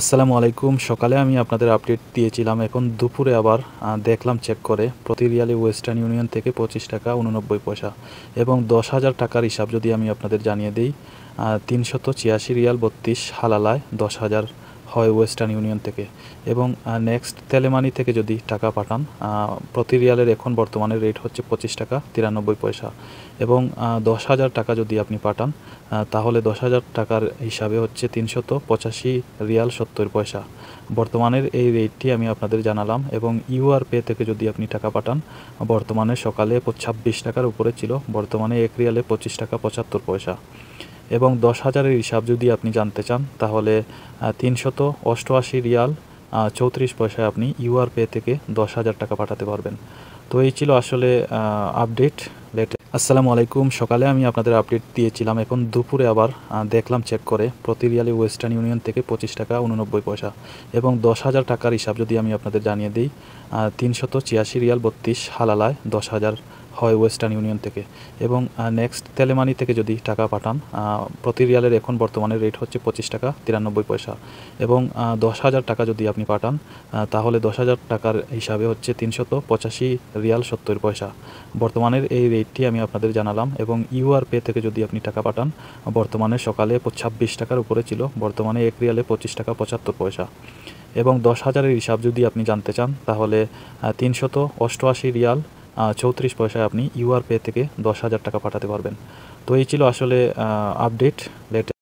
আসসালামু আলাইকুম সকালে আমি আপনাদের আপডেট দিয়েছিলাম এখন দুপুরে আবার দেখলাম চেক করে প্রতি রিয়ালে ওয়েস্টার্ন ইউনিয়ন থেকে পঁচিশ টাকা উননব্বই পয়সা এবং দশ হাজার টাকার হিসাব যদি আমি আপনাদের জানিয়ে দিই তিনশত ছিয়াশি রিয়াল বত্রিশ হালালায় দশ হাজার হয় ওয়েস্টার্ন ইউনিয়ন থেকে এবং নেক্সট তেলেমানি থেকে যদি টাকা পাঠান প্রতি রিয়ালের এখন বর্তমানে রেট হচ্ছে পঁচিশ টাকা তিরানব্বই পয়সা এবং দশ হাজার টাকা যদি আপনি পাঠান তাহলে দশ হাজার টাকার হিসাবে হচ্ছে তিনশত পঁচাশি রিয়াল সত্তর পয়সা বর্তমানের এই রেটটি আমি আপনাদের জানালাম এবং ইউআর পে থেকে যদি আপনি টাকা পাঠান বর্তমানে সকালে ছাব্বিশ টাকার উপরে ছিল বর্তমানে এক রিয়ালে পঁচিশ টাকা পঁচাত্তর পয়সা এবং দশ হাজারের হিসাব যদি আপনি জানতে চান তাহলে তিনশত অষ্টআশি রিয়াল চৌত্রিশ পয়সায় আপনি ইউআর পে থেকে দশ হাজার টাকা পাঠাতে পারবেন তো এই ছিল আসলে আপডেট লেটে আসসালামু আলাইকুম সকালে আমি আপনাদের আপডেট দিয়েছিলাম এখন দুপুরে আবার দেখলাম চেক করে প্রতি রিয়ালে ওয়েস্টার্ন ইউনিয়ন থেকে পঁচিশ টাকা উননব্বই পয়সা এবং দশ হাজার টাকার হিসাব যদি আমি আপনাদের জানিয়ে দিই তিনশত ছিয়াশি রিয়াল বত্রিশ হালালায় দশ হাজার হয় ওয়েস্টার্ন ইউনিয়ন থেকে এবং নেক্সট তেলেমানি থেকে যদি টাকা পাঠান প্রতি রিয়ালের এখন বর্তমানে রেট হচ্ছে পঁচিশ টাকা তিরানব্বই পয়সা এবং দশ হাজার টাকা যদি আপনি পাঠান তাহলে দশ হাজার টাকার হিসাবে হচ্ছে তিনশত পঁচাশি রিয়াল সত্তর পয়সা বর্তমানের এই রেটটি আমি আপনাদের জানালাম এবং ইউআর পে থেকে যদি আপনি টাকা পাঠান বর্তমানে সকালে ছাব্বিশ টাকার উপরে ছিল বর্তমানে এক রিয়ালে পঁচিশ টাকা পঁচাত্তর পয়সা এবং দশ হাজারের হিসাব যদি আপনি জানতে চান তাহলে তিনশত অষ্টআশি রিয়াল চৌত্রিশ পয়সায় আপনি ইউআর পে থেকে দশ হাজার টাকা পাঠাতে পারবেন তো এই ছিল আসলে আপডেট লেটেস্ট